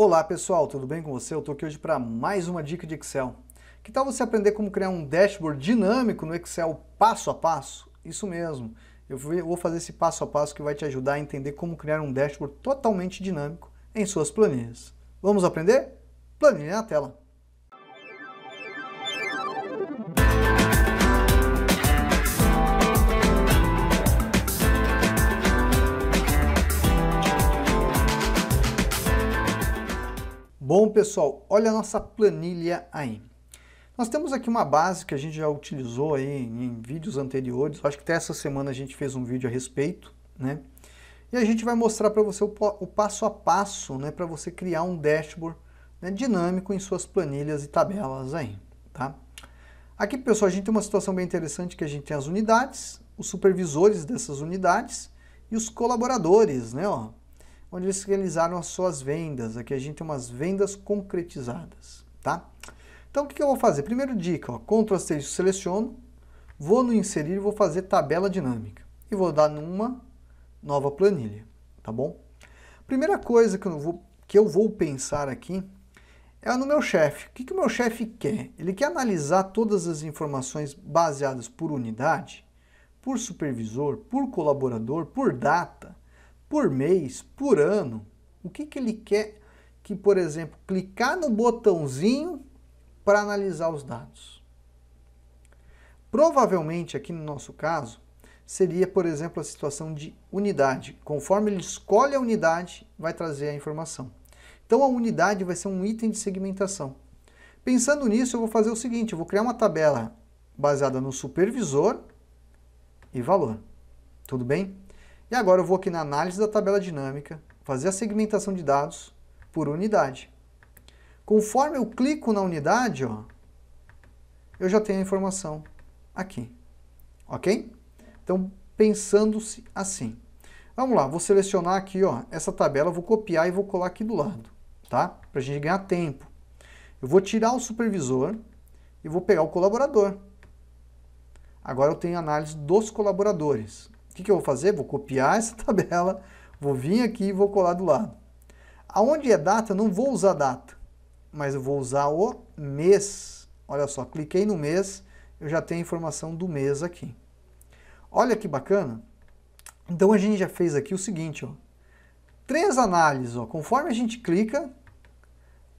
Olá pessoal, tudo bem com você? Eu estou aqui hoje para mais uma dica de Excel. Que tal você aprender como criar um dashboard dinâmico no Excel passo a passo? Isso mesmo, eu vou fazer esse passo a passo que vai te ajudar a entender como criar um dashboard totalmente dinâmico em suas planilhas. Vamos aprender? Planilha na tela. Bom, pessoal, olha a nossa planilha aí. Nós temos aqui uma base que a gente já utilizou aí em vídeos anteriores, acho que até essa semana a gente fez um vídeo a respeito, né? E a gente vai mostrar para você o, passo a passo, né, para você criar um dashboard né, dinâmico em suas planilhas e tabelas aí, tá? Aqui, pessoal, a gente tem uma situação bem interessante que a gente tem as unidades, os supervisores dessas unidades e os colaboradores, né, ó, onde eles realizaram as suas vendas. Aqui a gente tem umas vendas concretizadas, tá? Então, o que, eu vou fazer? Primeiro dica, ó, Ctrl C, seleciono, vou no inserir e vou fazer tabela dinâmica. E vou dar numa nova planilha, tá bom? Primeira coisa que eu vou, que eu vou pensar aqui é no meu chefe. O que, que o meu chefe quer? Ele quer analisar todas as informações baseadas por unidade, por supervisor, por colaborador, por data por mês, por ano? O que, que ele quer que, por exemplo, clicar no botãozinho para analisar os dados? Provavelmente, aqui no nosso caso, seria, por exemplo, a situação de unidade. Conforme ele escolhe a unidade, vai trazer a informação. Então, a unidade vai ser um item de segmentação. Pensando nisso, eu vou fazer o seguinte, eu vou criar uma tabela baseada no supervisor e valor. Tudo bem? E agora eu vou aqui na análise da tabela dinâmica, fazer a segmentação de dados por unidade. Conforme eu clico na unidade, ó, eu já tenho a informação aqui, ok? Então, pensando-se assim. Vamos lá, vou selecionar aqui ó, essa tabela, vou copiar e vou colar aqui do lado, tá? Para a gente ganhar tempo. Eu vou tirar o supervisor e vou pegar o colaborador. Agora eu tenho análise dos colaboradores que, que eu vou fazer? Vou copiar essa tabela, vou vir aqui e vou colar do lado. Aonde é data, eu não vou usar data, mas eu vou usar o mês. Olha só, cliquei no mês, eu já tenho a informação do mês aqui. Olha que bacana. Então a gente já fez aqui o seguinte, ó. Três análises, ó. Conforme a gente clica,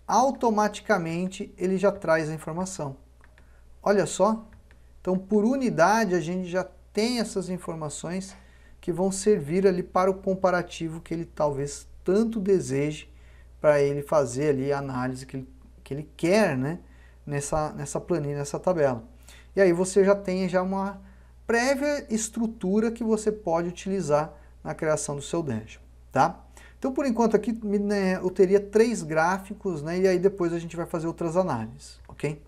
automaticamente ele já traz a informação. Olha só. Então por unidade a gente já tem essas informações que vão servir ali para o comparativo que ele talvez tanto deseje para ele fazer ali a análise que ele, que ele quer, né? Nessa, nessa planilha, nessa tabela. E aí você já tem já uma prévia estrutura que você pode utilizar na criação do seu dashboard, tá? Então, por enquanto aqui né, eu teria três gráficos, né? E aí depois a gente vai fazer outras análises, ok?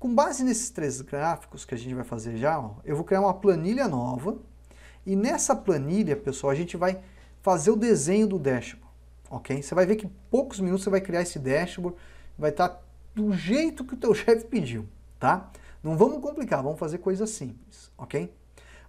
Com base nesses três gráficos que a gente vai fazer já, ó, eu vou criar uma planilha nova e nessa planilha, pessoal, a gente vai fazer o desenho do dashboard, ok? Você vai ver que em poucos minutos você vai criar esse dashboard, vai estar tá do jeito que o teu chefe pediu, tá? Não vamos complicar, vamos fazer coisas simples, ok?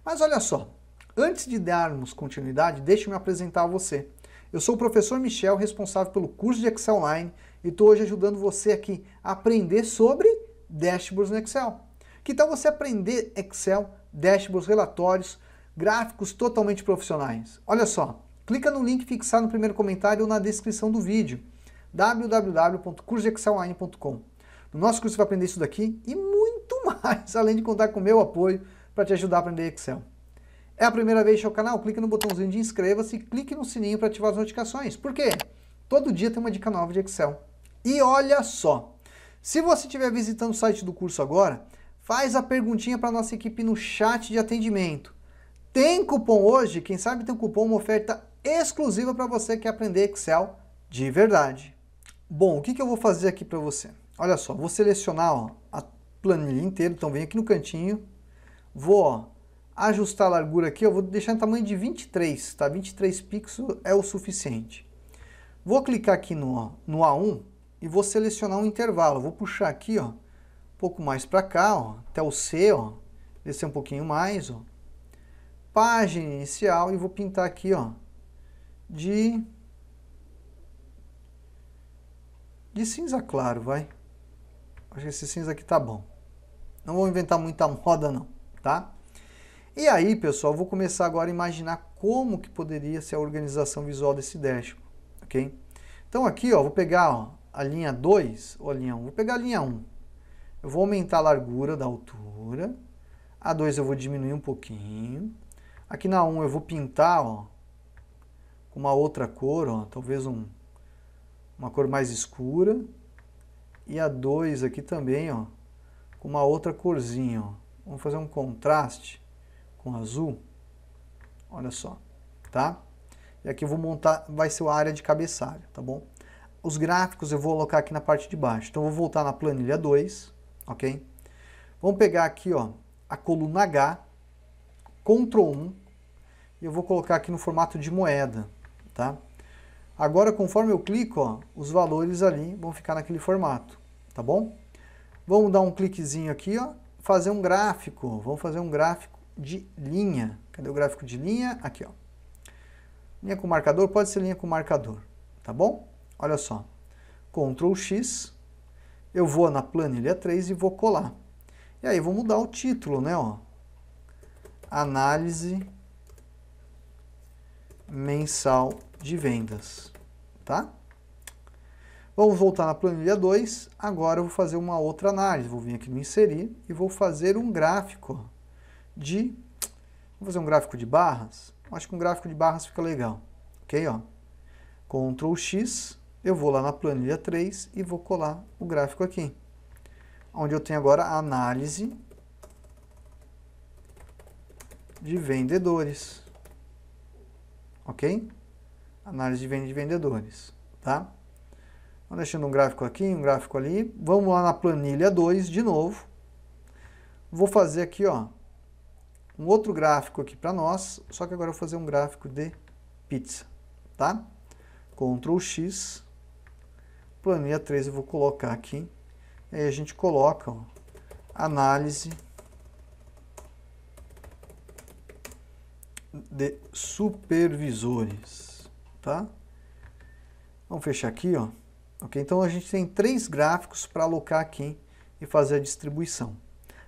Mas olha só, antes de darmos continuidade, deixe-me apresentar a você. Eu sou o professor Michel, responsável pelo curso de Excel Online, e estou hoje ajudando você aqui a aprender sobre dashboards no Excel. Que tal você aprender Excel, dashboards, relatórios, gráficos totalmente profissionais? Olha só, clica no link fixado no primeiro comentário ou na descrição do vídeo www.cursodexcelonline.com No nosso curso você vai aprender isso daqui e muito mais, além de contar com o meu apoio para te ajudar a aprender Excel. É a primeira vez no canal? Clica no botãozinho de inscreva-se e clique no sininho para ativar as notificações. Por quê? Todo dia tem uma dica nova de Excel. E olha só! Se você estiver visitando o site do curso agora, faz a perguntinha para a nossa equipe no chat de atendimento. Tem cupom hoje? Quem sabe tem um cupom, uma oferta exclusiva para você que quer aprender Excel de verdade. Bom, o que, que eu vou fazer aqui para você? Olha só, vou selecionar ó, a planilha inteira, então vem aqui no cantinho, vou ó, ajustar a largura aqui, eu vou deixar em tamanho de 23, tá? 23 pixels é o suficiente. Vou clicar aqui no, ó, no A1, e vou selecionar um intervalo. Vou puxar aqui, ó, um pouco mais para cá, ó, até o C, ó, descer um pouquinho mais, ó. Página inicial e vou pintar aqui, ó, de de cinza claro, vai. Acho que esse cinza aqui tá bom. Não vou inventar muita moda não, tá? E aí, pessoal, vou começar agora a imaginar como que poderia ser a organização visual desse dashboard, ok? Então aqui, ó, vou pegar ó, a linha 2 ou a linha 1? Um? Vou pegar a linha 1. Um. Eu vou aumentar a largura da altura. A 2 eu vou diminuir um pouquinho. Aqui na 1 um eu vou pintar ó, com uma outra cor, ó, talvez um, uma cor mais escura. E a 2 aqui também ó, com uma outra corzinha. Ó. Vamos fazer um contraste com azul. Olha só, tá? E aqui eu vou montar, vai ser a área de cabeçalho, tá bom? os gráficos eu vou alocar aqui na parte de baixo. Então, eu vou voltar na planilha 2, ok? Vamos pegar aqui, ó, a coluna H, Ctrl 1, e eu vou colocar aqui no formato de moeda, tá? Agora, conforme eu clico, ó, os valores ali vão ficar naquele formato, tá bom? Vamos dar um cliquezinho aqui, ó, fazer um gráfico, vamos fazer um gráfico de linha. Cadê o gráfico de linha? Aqui, ó. Linha com marcador, pode ser linha com marcador, tá bom? Olha só, Ctrl X, eu vou na planilha 3 e vou colar. E aí vou mudar o título, né? Ó. Análise mensal de vendas, tá? Vamos voltar na planilha 2, agora eu vou fazer uma outra análise, vou vir aqui no inserir e vou fazer um gráfico de, vou fazer um gráfico de barras, acho que um gráfico de barras fica legal, ok? Ó. Ctrl X, eu vou lá na planilha 3 e vou colar o gráfico aqui, onde eu tenho agora a análise de vendedores, ok? Análise de venda de vendedores, tá? Vou então, deixando um gráfico aqui, um gráfico ali, vamos lá na planilha 2 de novo, vou fazer aqui, ó, um outro gráfico aqui para nós, só que agora eu vou fazer um gráfico de pizza, tá? Ctrl X, Planilha 3 eu vou colocar aqui. Aí a gente coloca ó, análise de supervisores, tá? Vamos fechar aqui, ó. Ok, então a gente tem três gráficos para alocar aqui e fazer a distribuição.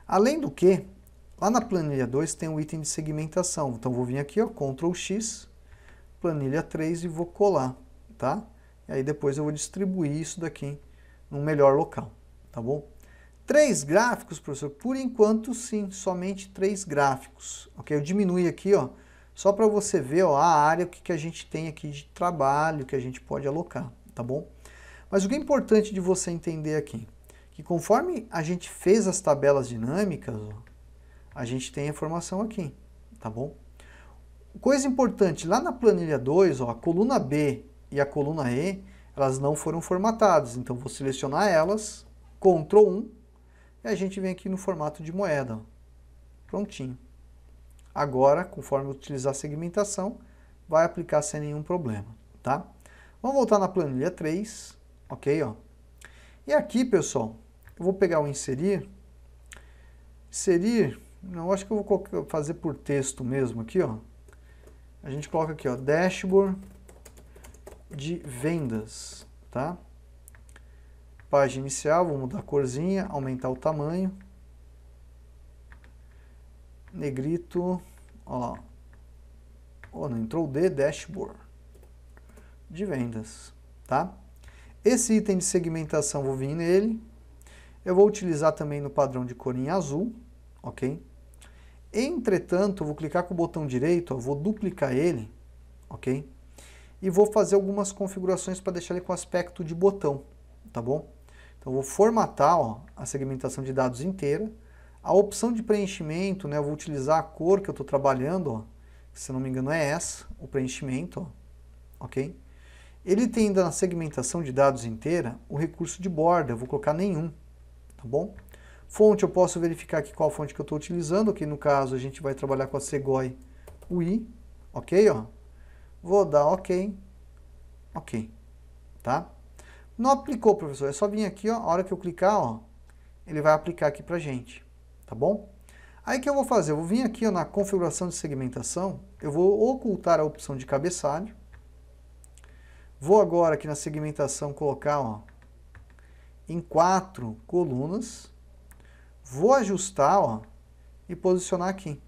Além do que, lá na planilha 2 tem um item de segmentação. Então vou vir aqui, ó, Ctrl X, planilha 3 e vou colar, tá? E aí depois eu vou distribuir isso daqui num melhor local, tá bom? Três gráficos, professor? Por enquanto, sim, somente três gráficos. Ok, eu diminui aqui, ó, só para você ver ó, a área que, que a gente tem aqui de trabalho, que a gente pode alocar, tá bom? Mas o que é importante de você entender aqui, que conforme a gente fez as tabelas dinâmicas, ó, a gente tem a informação aqui, tá bom? Coisa importante, lá na planilha 2, ó, a coluna B e a coluna E, elas não foram formatadas. Então, vou selecionar elas, Ctrl 1, e a gente vem aqui no formato de moeda. Prontinho. Agora, conforme utilizar a segmentação, vai aplicar sem nenhum problema, tá? Vamos voltar na planilha 3, ok? Ó. E aqui, pessoal, eu vou pegar o inserir. Inserir, não, acho que eu vou fazer por texto mesmo aqui, ó. A gente coloca aqui, ó, dashboard de vendas, tá? Página inicial, vou mudar a corzinha, aumentar o tamanho. Negrito, ó lá. Oh, não entrou o D, dashboard. De vendas, tá? Esse item de segmentação, vou vir nele. Eu vou utilizar também no padrão de cor em azul, ok? Entretanto, eu vou clicar com o botão direito, vou duplicar ele, ok? e vou fazer algumas configurações para deixar ele com aspecto de botão, tá bom? Então vou formatar ó, a segmentação de dados inteira, a opção de preenchimento, né, eu vou utilizar a cor que eu estou trabalhando, ó, se não me engano é essa, o preenchimento, ó, ok? Ele tem ainda na segmentação de dados inteira o recurso de borda, eu vou colocar nenhum, tá bom? Fonte, eu posso verificar aqui qual fonte que eu estou utilizando, que no caso a gente vai trabalhar com a Segoi UI, ok? Ó vou dar OK, OK, tá? Não aplicou, professor, é só vir aqui, ó, a hora que eu clicar, ó, ele vai aplicar aqui pra gente, tá bom? Aí o que eu vou fazer? Eu vou vir aqui ó, na configuração de segmentação, eu vou ocultar a opção de cabeçalho, vou agora aqui na segmentação colocar ó, em quatro colunas, vou ajustar ó, e posicionar aqui.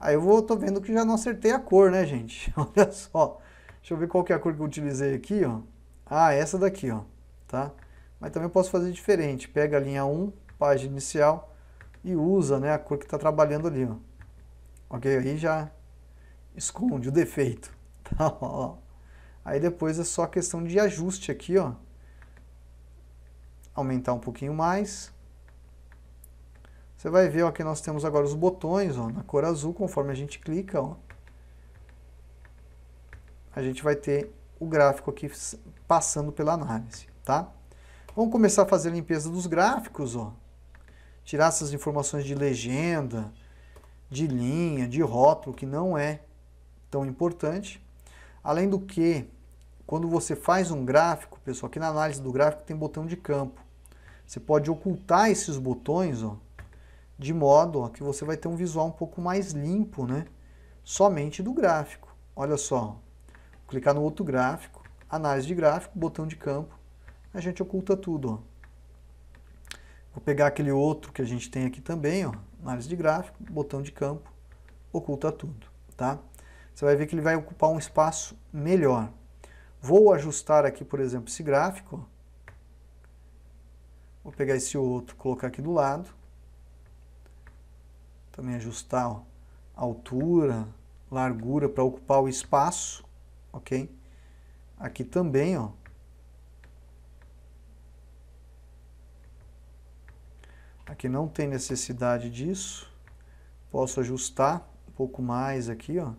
Aí eu vou, tô vendo que já não acertei a cor, né, gente? Olha só. Deixa eu ver qual que é a cor que eu utilizei aqui, ó. Ah, essa daqui, ó, tá? Mas também eu posso fazer diferente. Pega a linha 1, página inicial, e usa, né, a cor que está trabalhando ali, ó. Ok? Aí já esconde o defeito, tá? Ó. Aí depois é só questão de ajuste aqui, ó. Aumentar um pouquinho mais. Você vai ver ó, que nós temos agora os botões ó, na cor azul, conforme a gente clica, ó, a gente vai ter o gráfico aqui passando pela análise, tá? Vamos começar a fazer a limpeza dos gráficos, ó. Tirar essas informações de legenda, de linha, de rótulo, que não é tão importante. Além do que, quando você faz um gráfico, pessoal, aqui na análise do gráfico tem botão de campo. Você pode ocultar esses botões, ó, de modo que você vai ter um visual um pouco mais limpo, né? Somente do gráfico. Olha só, Vou clicar no outro gráfico, análise de gráfico, botão de campo, a gente oculta tudo, ó. Vou pegar aquele outro que a gente tem aqui também, ó, análise de gráfico, botão de campo, oculta tudo, tá? Você vai ver que ele vai ocupar um espaço melhor. Vou ajustar aqui, por exemplo, esse gráfico. Vou pegar esse outro, colocar aqui do lado também ajustar a altura, largura para ocupar o espaço, ok? Aqui também, ó. Aqui não tem necessidade disso. Posso ajustar um pouco mais aqui, ó.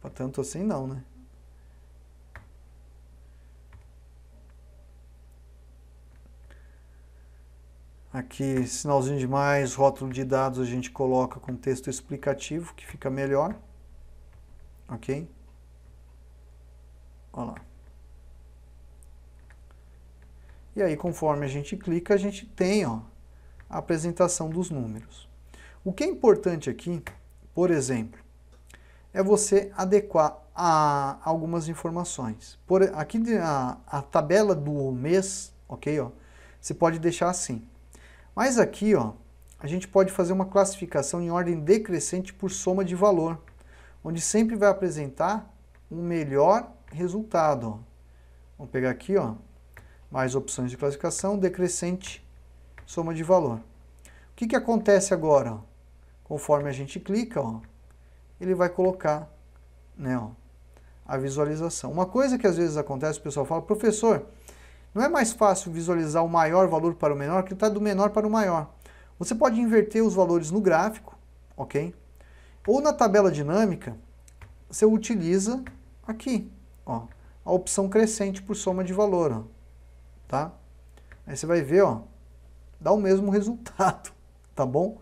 para tanto assim não, né? Aqui, sinalzinho de mais, rótulo de dados a gente coloca com texto explicativo, que fica melhor. Ok? Olha lá. E aí, conforme a gente clica, a gente tem ó, a apresentação dos números. O que é importante aqui, por exemplo, é você adequar a algumas informações. Por, aqui a, a tabela do mês, ok? Ó, você pode deixar assim. Mas aqui, ó, a gente pode fazer uma classificação em ordem decrescente por soma de valor, onde sempre vai apresentar um melhor resultado. Vamos pegar aqui, ó, mais opções de classificação, decrescente, soma de valor. O que, que acontece agora? Conforme a gente clica, ó, ele vai colocar né, ó, a visualização. Uma coisa que às vezes acontece, o pessoal fala, professor, não é mais fácil visualizar o maior valor para o menor que está do menor para o maior. Você pode inverter os valores no gráfico, ok? Ou na tabela dinâmica, você utiliza aqui, ó, a opção crescente por soma de valor, ó, tá? Aí você vai ver, ó, dá o mesmo resultado, tá bom?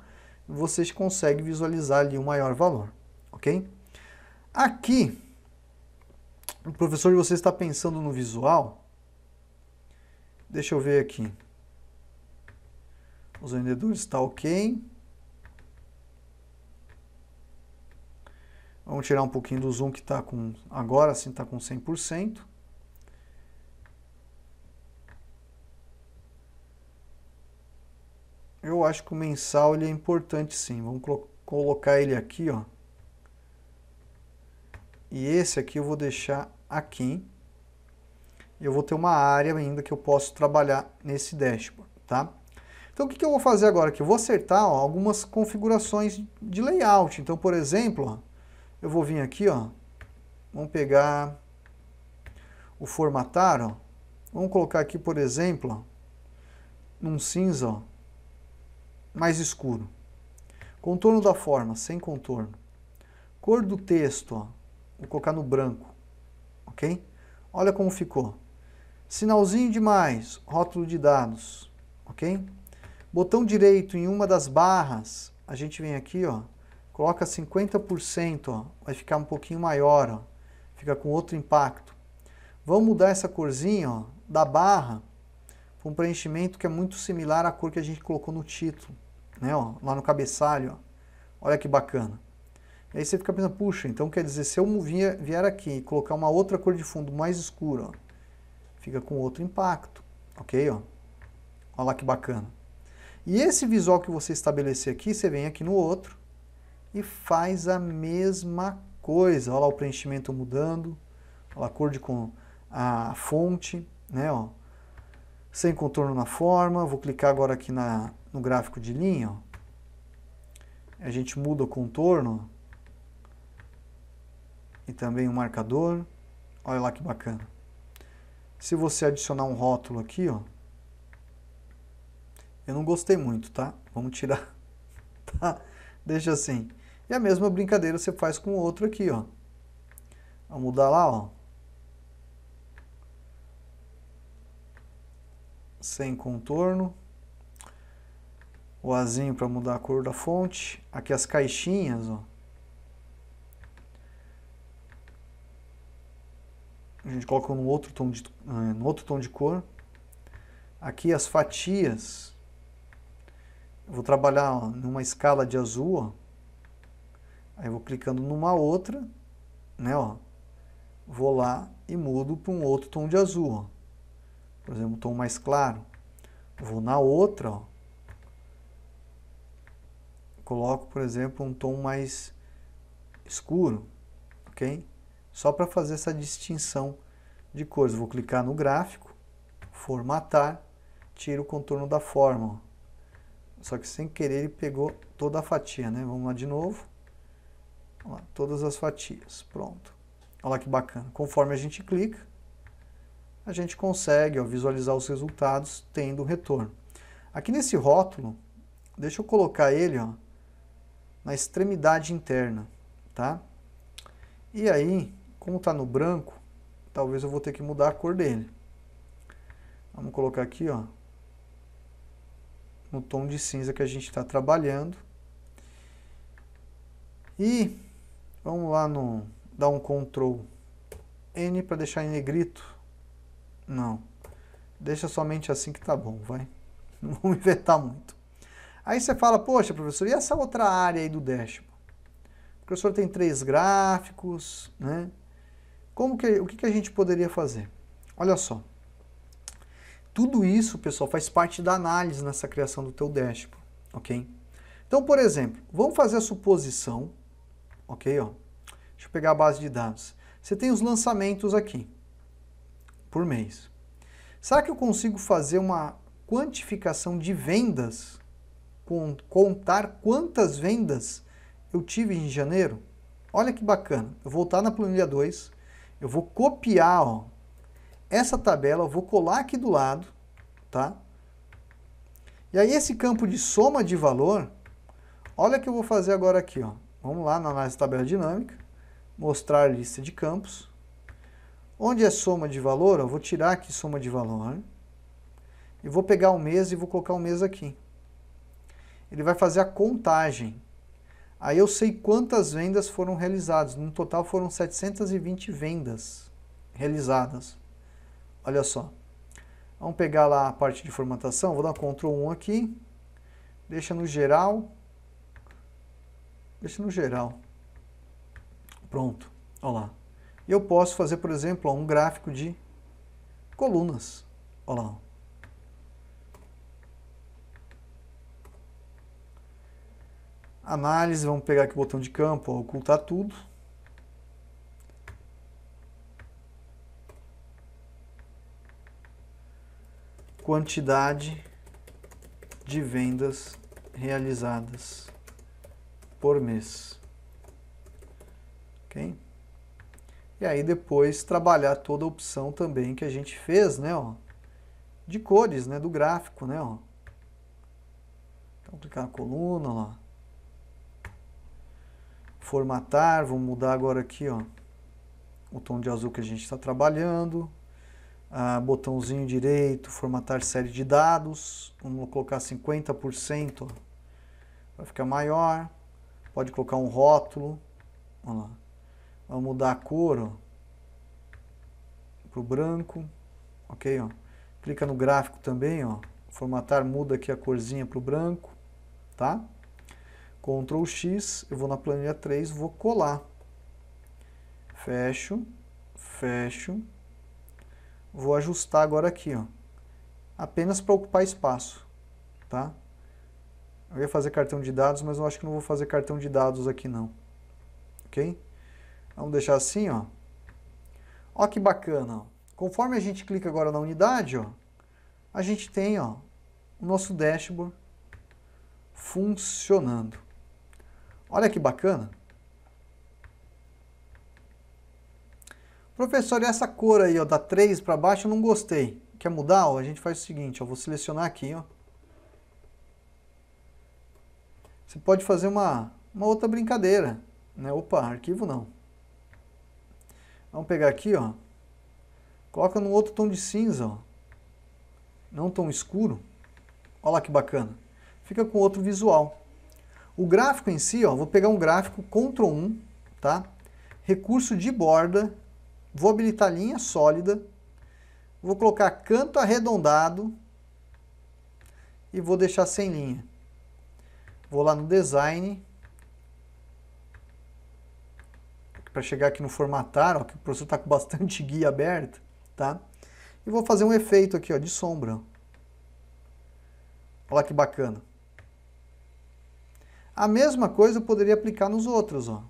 Vocês conseguem visualizar ali o maior valor, ok? Aqui, o professor de está pensando no visual, Deixa eu ver aqui. Os vendedores está ok. Vamos tirar um pouquinho do zoom que está com, agora sim está com 100%. Eu acho que o mensal ele é importante sim. Vamos colo colocar ele aqui, ó. E esse aqui eu vou deixar aqui eu vou ter uma área ainda que eu posso trabalhar nesse dashboard, tá? Então, o que, que eu vou fazer agora aqui? Eu vou acertar ó, algumas configurações de layout. Então, por exemplo, ó, eu vou vir aqui, ó, vamos pegar o formatar, ó, vamos colocar aqui, por exemplo, ó, num cinza ó, mais escuro. Contorno da forma, sem contorno. Cor do texto, ó, vou colocar no branco, ok? Olha como ficou. Sinalzinho de mais, rótulo de dados, ok? Botão direito em uma das barras, a gente vem aqui, ó, coloca 50%, ó, vai ficar um pouquinho maior, ó, fica com outro impacto. Vamos mudar essa corzinha ó, da barra para um preenchimento que é muito similar à cor que a gente colocou no título, né, ó, lá no cabeçalho. Ó. Olha que bacana. E aí você fica pensando, puxa, então quer dizer, se eu vier, vier aqui e colocar uma outra cor de fundo mais escura, ó, fica com outro impacto, ok? Ó. Olha lá que bacana. E esse visual que você estabelecer aqui, você vem aqui no outro e faz a mesma coisa. Olha lá o preenchimento mudando, olha a cor de com a fonte, né? Ó. Sem contorno na forma, vou clicar agora aqui na, no gráfico de linha, ó. a gente muda o contorno e também o marcador, olha lá que bacana. Se você adicionar um rótulo aqui, ó, eu não gostei muito, tá? Vamos tirar, tá? Deixa assim. E a mesma brincadeira você faz com o outro aqui, ó. Vamos mudar lá, ó. Sem contorno. O azinho para mudar a cor da fonte. Aqui as caixinhas, ó. a gente colocou num outro tom de, eh, num outro tom de cor. Aqui as fatias, eu vou trabalhar ó, numa escala de azul, ó. aí eu vou clicando numa outra, né, ó. vou lá e mudo para um outro tom de azul, ó. por exemplo, um tom mais claro, vou na outra, ó. coloco, por exemplo, um tom mais escuro, ok? só para fazer essa distinção de cores. Vou clicar no gráfico, formatar, tiro o contorno da forma. Só que sem querer ele pegou toda a fatia, né? Vamos lá de novo. Lá, todas as fatias, pronto. Olha lá que bacana. Conforme a gente clica, a gente consegue ó, visualizar os resultados tendo um retorno. Aqui nesse rótulo, deixa eu colocar ele ó, na extremidade interna, tá? E aí, como está no branco, talvez eu vou ter que mudar a cor dele. Vamos colocar aqui, ó, no tom de cinza que a gente está trabalhando. E vamos lá no dar um Ctrl N para deixar em negrito. Não, deixa somente assim que tá bom, vai. Não vamos inventar muito. Aí você fala, poxa, professor, e essa outra área aí do dashboard? O professor tem três gráficos, né? Como que, o que, que a gente poderia fazer? Olha só. Tudo isso, pessoal, faz parte da análise nessa criação do teu dashboard, ok? Então, por exemplo, vamos fazer a suposição, ok? Ó, deixa eu pegar a base de dados. Você tem os lançamentos aqui, por mês. Será que eu consigo fazer uma quantificação de vendas? Com, contar quantas vendas eu tive em janeiro? Olha que bacana. Eu vou voltar na planilha 2, eu vou copiar ó, essa tabela, eu vou colar aqui do lado, tá? E aí esse campo de soma de valor, olha o que eu vou fazer agora aqui. Ó. Vamos lá na análise tabela dinâmica, mostrar lista de campos. Onde é soma de valor, eu vou tirar aqui soma de valor. E vou pegar o mês e vou colocar o mês aqui. Ele vai fazer a contagem. Aí eu sei quantas vendas foram realizadas. No total foram 720 vendas realizadas. Olha só. Vamos pegar lá a parte de formatação. Vou dar Ctrl 1 aqui. Deixa no geral. Deixa no geral. Pronto. Olha lá. Eu posso fazer, por exemplo, um gráfico de colunas. Olha lá. Análise, vamos pegar aqui o botão de campo, ó, ocultar tudo. Quantidade de vendas realizadas por mês. Ok? E aí depois trabalhar toda a opção também que a gente fez, né, ó, de cores, né, do gráfico, né, ó. Então clicar na coluna, ó formatar, vamos mudar agora aqui, ó, o tom de azul que a gente está trabalhando, ah, botãozinho direito, formatar série de dados, vamos colocar 50%, ó, vai ficar maior, pode colocar um rótulo, vamos, vamos mudar a cor, para o branco, ok, ó, clica no gráfico também, ó, formatar muda aqui a corzinha para o branco, tá? Ctrl X, eu vou na planilha 3, vou colar. Fecho, fecho. Vou ajustar agora aqui, ó. Apenas para ocupar espaço, tá? Eu ia fazer cartão de dados, mas eu acho que não vou fazer cartão de dados aqui não. Ok? Vamos deixar assim, ó. Ó que bacana, ó. Conforme a gente clica agora na unidade, ó, a gente tem, ó, o nosso dashboard funcionando. Olha que bacana. Professor, e essa cor aí, ó, da 3 para baixo, eu não gostei. Quer mudar? Ó, a gente faz o seguinte, ó, vou selecionar aqui, ó. Você pode fazer uma, uma outra brincadeira, né? Opa, arquivo não. Vamos pegar aqui, ó. Coloca num outro tom de cinza, ó. Não tão escuro. Olha lá que bacana. Fica com outro visual. O gráfico em si, ó, vou pegar um gráfico Ctrl 1, tá? Recurso de borda, vou habilitar linha sólida, vou colocar canto arredondado e vou deixar sem linha. Vou lá no design, para chegar aqui no formatar, ó, que o professor está com bastante guia aberto, tá? E vou fazer um efeito aqui ó, de sombra. Olha que bacana. A mesma coisa eu poderia aplicar nos outros. Ó.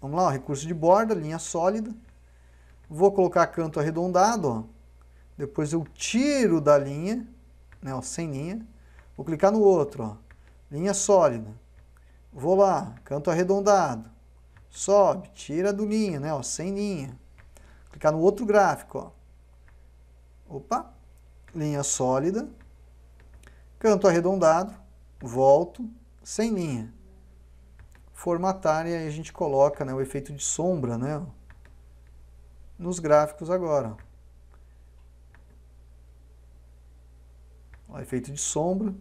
Vamos lá, ó, recurso de borda, linha sólida. Vou colocar canto arredondado. Ó. Depois eu tiro da linha, né, ó, sem linha. Vou clicar no outro. Ó. Linha sólida. Vou lá, canto arredondado. Sobe, tira do linha, né, ó, sem linha. Clicar no outro gráfico. Ó. Opa, linha sólida. Canto arredondado. Volto sem linha. Formatar e aí a gente coloca né, o efeito de sombra né, nos gráficos agora. Ó, efeito de sombra.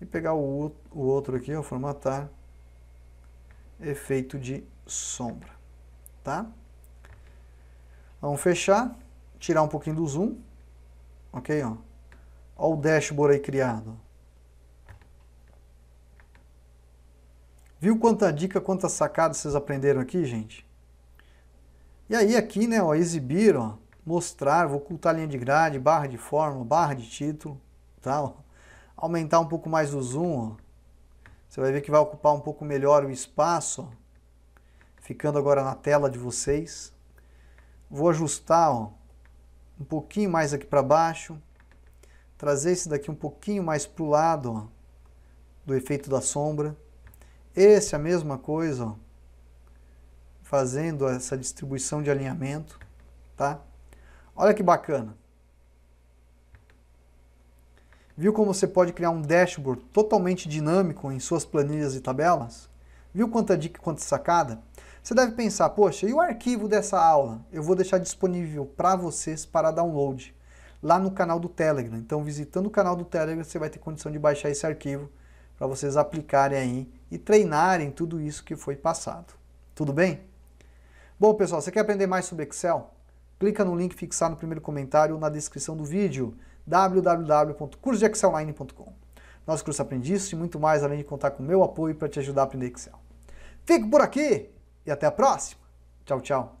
E pegar o, o outro aqui, ó, formatar, efeito de sombra. Tá? Vamos fechar, tirar um pouquinho do zoom. Ok, ó. Ó o dashboard aí criado. Viu quanta dica, quanta sacada vocês aprenderam aqui, gente? E aí aqui, né, ó, exibir, ó, mostrar, vou ocultar linha de grade, barra de forma, barra de título, tá? Aumentar um pouco mais o zoom, ó. Você vai ver que vai ocupar um pouco melhor o espaço, ó. Ficando agora na tela de vocês. Vou ajustar, ó, um pouquinho mais aqui para baixo. Trazer esse daqui um pouquinho mais pro lado, ó, do efeito da sombra. Esse, é a mesma coisa, ó, fazendo essa distribuição de alinhamento, tá? Olha que bacana. Viu como você pode criar um dashboard totalmente dinâmico em suas planilhas e tabelas? Viu quanta dica, quanta sacada? Você deve pensar, poxa, e o arquivo dessa aula? Eu vou deixar disponível para vocês para download lá no canal do Telegram. Então, visitando o canal do Telegram, você vai ter condição de baixar esse arquivo para vocês aplicarem aí e treinarem tudo isso que foi passado. Tudo bem? Bom, pessoal, você quer aprender mais sobre Excel? Clica no link fixado no primeiro comentário ou na descrição do vídeo www.cursodexcelonline.com. Nosso curso aprende isso e muito mais, além de contar com meu apoio para te ajudar a aprender Excel. Fico por aqui e até a próxima. Tchau, tchau.